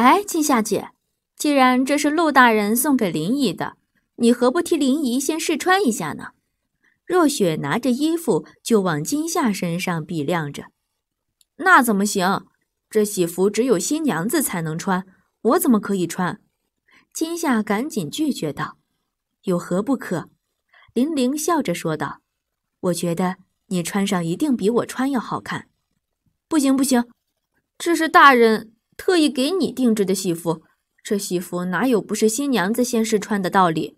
哎，金夏姐，既然这是陆大人送给林姨的，你何不替林姨先试穿一下呢？若雪拿着衣服就往金夏身上比量着。那怎么行？这喜服只有新娘子才能穿，我怎么可以穿？金夏赶紧拒绝道。有何不可？玲玲笑着说道。我觉得你穿上一定比我穿要好看。不行不行，这是大人。特意给你定制的戏服，这戏服哪有不是新娘子先试穿的道理？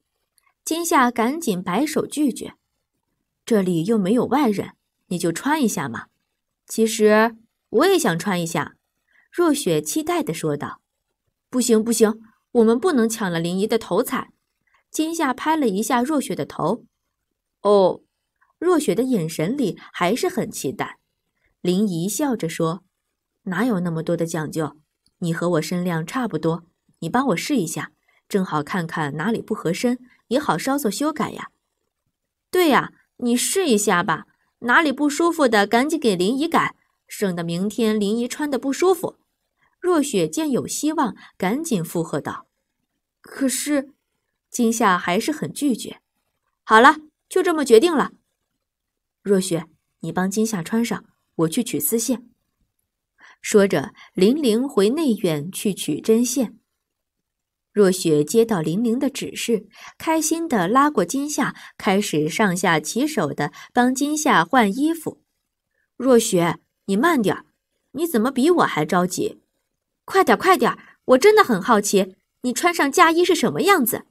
金夏赶紧摆手拒绝，这里又没有外人，你就穿一下嘛。其实我也想穿一下。”若雪期待的说道。“不行不行，我们不能抢了林姨的头彩。”金夏拍了一下若雪的头。“哦。”若雪的眼神里还是很期待。林姨笑着说：“哪有那么多的讲究。”你和我身量差不多，你帮我试一下，正好看看哪里不合身，也好稍作修改呀。对呀，你试一下吧，哪里不舒服的赶紧给林姨改，省得明天林姨穿的不舒服。若雪见有希望，赶紧附和道。可是，今夏还是很拒绝。好了，就这么决定了。若雪，你帮今夏穿上，我去取丝线。说着，玲玲回内院去取针线。若雪接到玲玲的指示，开心地拉过金夏，开始上下其手地帮金夏换衣服。若雪，你慢点儿，你怎么比我还着急？快点儿，快点儿！我真的很好奇，你穿上嫁衣是什么样子？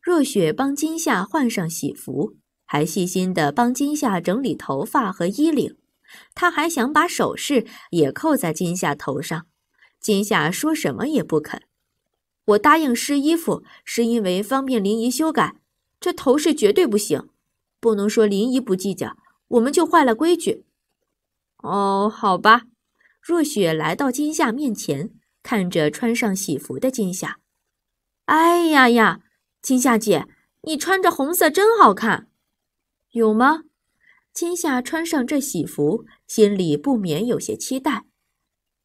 若雪帮金夏换上喜服，还细心地帮金夏整理头发和衣领。他还想把首饰也扣在金夏头上，金夏说什么也不肯。我答应试衣服，是因为方便林姨修改，这头饰绝对不行，不能说林姨不计较，我们就坏了规矩。哦，好吧。若雪来到金夏面前，看着穿上喜服的金夏，哎呀呀，金夏姐，你穿着红色真好看，有吗？今夏穿上这喜服，心里不免有些期待，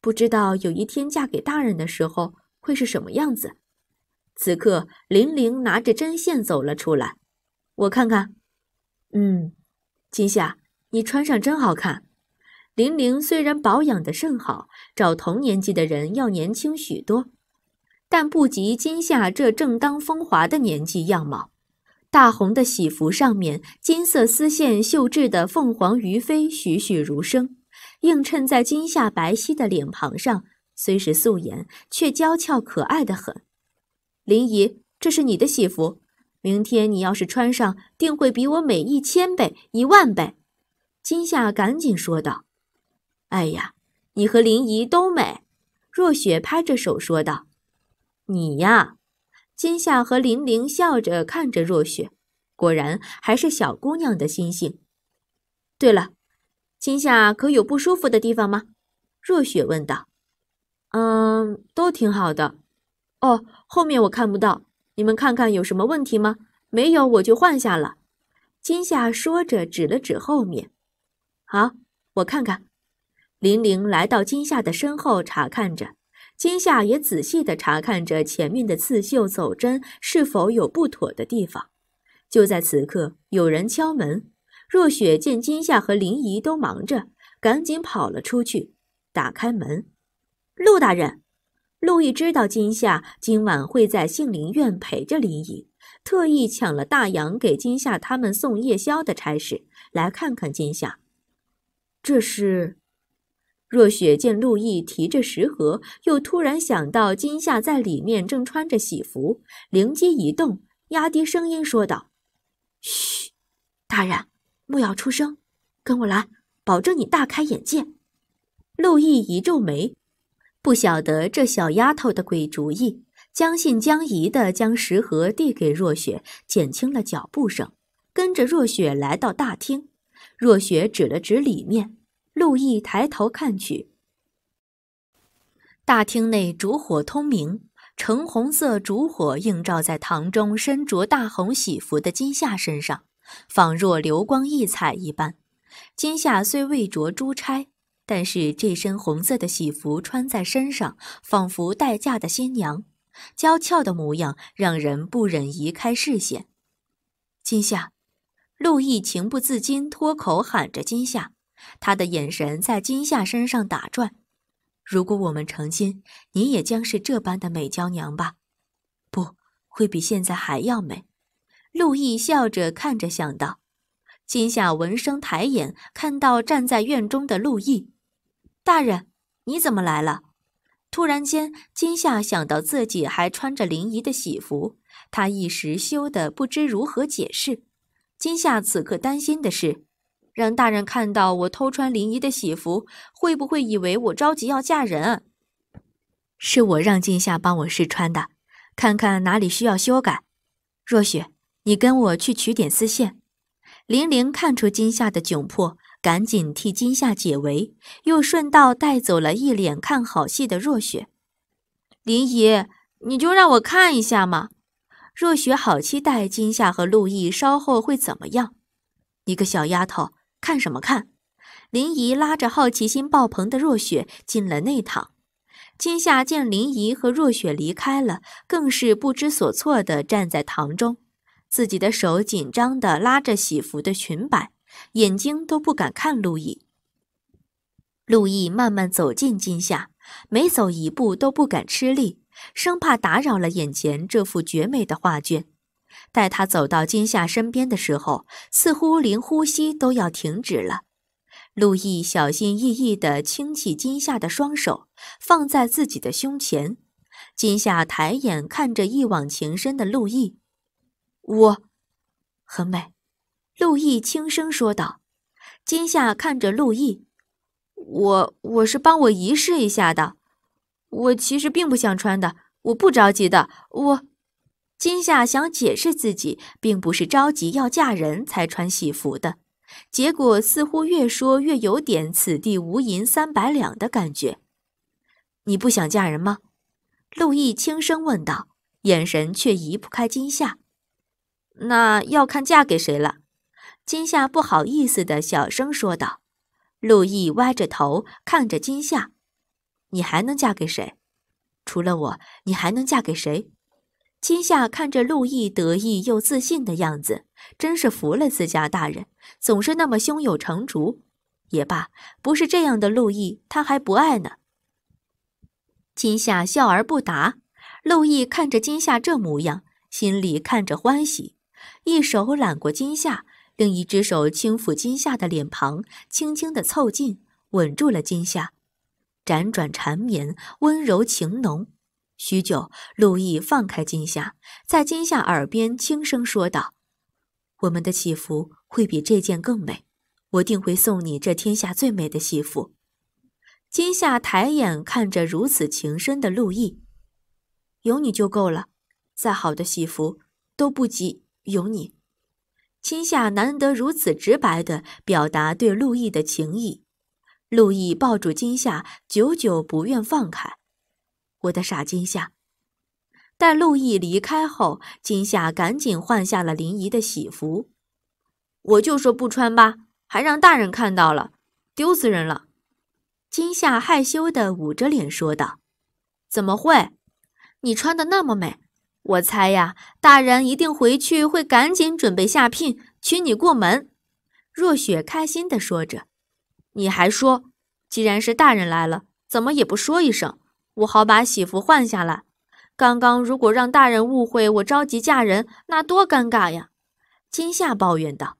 不知道有一天嫁给大人的时候会是什么样子。此刻，玲玲拿着针线走了出来，我看看，嗯，今夏，你穿上真好看。玲玲虽然保养的甚好，找同年纪的人要年轻许多，但不及今夏这正当风华的年纪样貌。大红的喜服上面，金色丝线绣制的凤凰鱼飞栩栩如生，映衬在金夏白皙的脸庞上，虽是素颜，却娇俏可爱的很。林姨，这是你的喜服，明天你要是穿上，定会比我美一千倍、一万倍。”金夏赶紧说道。“哎呀，你和林姨都美。”若雪拍着手说道，“你呀。”金夏和林玲笑着看着若雪，果然还是小姑娘的心性。对了，金夏可有不舒服的地方吗？若雪问道。嗯，都挺好的。哦，后面我看不到，你们看看有什么问题吗？没有，我就换下了。金夏说着，指了指后面。好，我看看。玲玲来到金夏的身后查看着。金夏也仔细地查看着前面的刺绣走针是否有不妥的地方。就在此刻，有人敲门。若雪见金夏和林姨都忙着，赶紧跑了出去，打开门。陆大人，陆毅知道金夏今晚会在杏林院陪着林姨，特意抢了大洋给金夏他们送夜宵的差事，来看看金夏。这是。若雪见陆毅提着食盒，又突然想到今夏在里面正穿着喜服，灵机一动，压低声音说道：“嘘，大人，莫要出声，跟我来，保证你大开眼界。”陆毅一皱眉，不晓得这小丫头的鬼主意，将信将疑的将食盒递给若雪，减轻了脚步声，跟着若雪来到大厅。若雪指了指里面。陆毅抬头看去，大厅内烛火通明，橙红色烛火映照在堂中身着大红喜服的金夏身上，仿若流光溢彩一般。金夏虽未着珠钗，但是这身红色的喜服穿在身上，仿佛待嫁的新娘，娇俏的模样让人不忍移开视线。金夏，陆毅情不自禁脱口喊着：“金夏。”他的眼神在金夏身上打转。如果我们成亲，你也将是这般的美娇娘吧？不会比现在还要美。陆毅笑着看着，想到金夏闻声抬眼，看到站在院中的陆毅。大人，你怎么来了？突然间，金夏想到自己还穿着林姨的喜服，她一时羞得不知如何解释。金夏此刻担心的是。让大人看到我偷穿林姨的喜服，会不会以为我着急要嫁人是我让今夏帮我试穿的，看看哪里需要修改。若雪，你跟我去取点丝线。玲玲看出金夏的窘迫，赶紧替金夏解围，又顺道带走了一脸看好戏的若雪。林姨，你就让我看一下嘛！若雪好期待金夏和陆毅稍后会怎么样。你个小丫头！看什么看？林姨拉着好奇心爆棚的若雪进了内堂，今夏见林姨和若雪离开了，更是不知所措的站在堂中，自己的手紧张的拉着喜服的裙摆，眼睛都不敢看陆毅。陆毅慢慢走近今夏，每走一步都不敢吃力，生怕打扰了眼前这幅绝美的画卷。待他走到金夏身边的时候，似乎连呼吸都要停止了。陆毅小心翼翼地轻起金夏的双手，放在自己的胸前。金夏抬眼看着一往情深的陆毅，我，很美。”陆毅轻声说道。金夏看着陆毅，我我是帮我姨试一下的，我其实并不想穿的，我不着急的，我。”金夏想解释自己并不是着急要嫁人才穿喜服的，结果似乎越说越有点“此地无银三百两”的感觉。你不想嫁人吗？陆毅轻声问道，眼神却移不开。金夏，那要看嫁给谁了。金夏不好意思的小声说道。陆毅歪着头看着金夏，你还能嫁给谁？除了我，你还能嫁给谁？今夏看着陆毅得意又自信的样子，真是服了自家大人，总是那么胸有成竹。也罢，不是这样的陆毅，他还不爱呢。今夏笑而不答，陆毅看着今夏这模样，心里看着欢喜，一手揽过今夏，另一只手轻抚今夏的脸庞，轻轻的凑近，吻住了今夏，辗转缠绵，温柔情浓。许久，陆毅放开金夏，在金夏耳边轻声说道：“我们的喜服会比这件更美，我定会送你这天下最美的喜服。”金夏抬眼看着如此情深的陆毅，有你就够了，再好的喜服都不及有你。金夏难得如此直白的表达对陆毅的情意，陆毅抱住金夏，久久不愿放开。我的傻金夏，待陆毅离开后，金夏赶紧换下了林姨的喜服。我就说不穿吧，还让大人看到了，丢死人了。金夏害羞的捂着脸说道：“怎么会？你穿的那么美，我猜呀，大人一定回去会赶紧准备下聘，娶你过门。”若雪开心的说着：“你还说，既然是大人来了，怎么也不说一声？”我好把喜服换下来。刚刚如果让大人误会我着急嫁人，那多尴尬呀！金夏抱怨道：“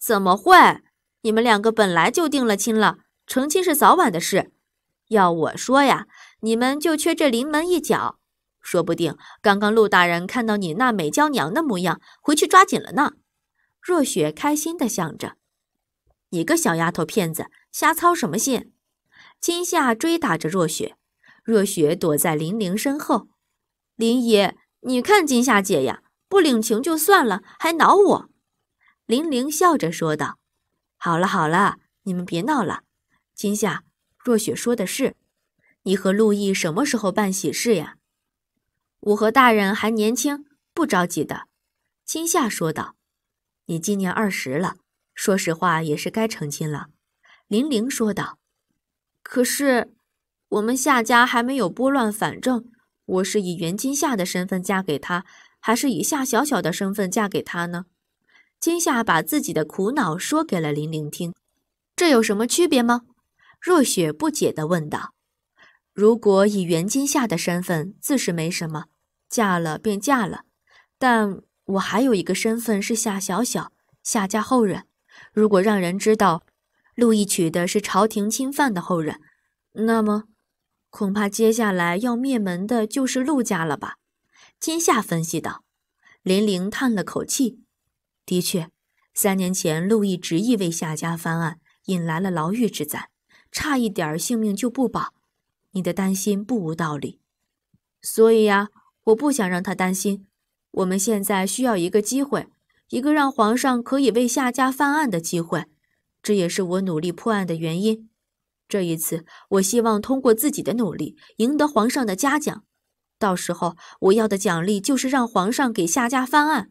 怎么会？你们两个本来就定了亲了，成亲是早晚的事。要我说呀，你们就缺这临门一脚。说不定刚刚陆大人看到你那美娇娘的模样，回去抓紧了呢。”若雪开心地想着：“你个小丫头片子，瞎操什么心？”金夏追打着若雪。若雪躲在林玲身后，林爷，你看金夏姐呀，不领情就算了，还挠我。林玲笑着说道：“好了好了，你们别闹了。”金夏，若雪说的是，你和陆毅什么时候办喜事呀？我和大人还年轻，不着急的。金夏说道：“你今年二十了，说实话也是该成亲了。”玲玲说道：“可是。”我们夏家还没有拨乱反正，我是以袁金夏的身份嫁给他，还是以夏小小的身份嫁给他呢？金夏把自己的苦恼说给了玲玲听。这有什么区别吗？若雪不解地问道。如果以袁金夏的身份，自是没什么，嫁了便嫁了。但我还有一个身份是夏小小，夏家后人。如果让人知道陆毅娶的是朝廷钦犯的后人，那么……恐怕接下来要灭门的就是陆家了吧？金夏分析道。林玲叹了口气：“的确，三年前陆毅执意为夏家翻案，引来了牢狱之灾，差一点儿性命就不保。你的担心不无道理。所以呀，我不想让他担心。我们现在需要一个机会，一个让皇上可以为夏家翻案的机会。这也是我努力破案的原因。”这一次，我希望通过自己的努力赢得皇上的嘉奖。到时候，我要的奖励就是让皇上给夏家翻案。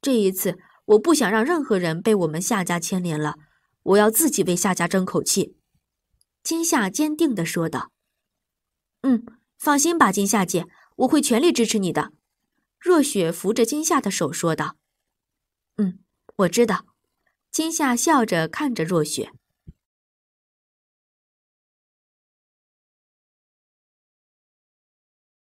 这一次，我不想让任何人被我们夏家牵连了。我要自己为夏家争口气。”金夏坚定地说道。“嗯，放心吧，金夏姐，我会全力支持你的。”若雪扶着金夏的手说道。“嗯，我知道。”金夏笑着看着若雪。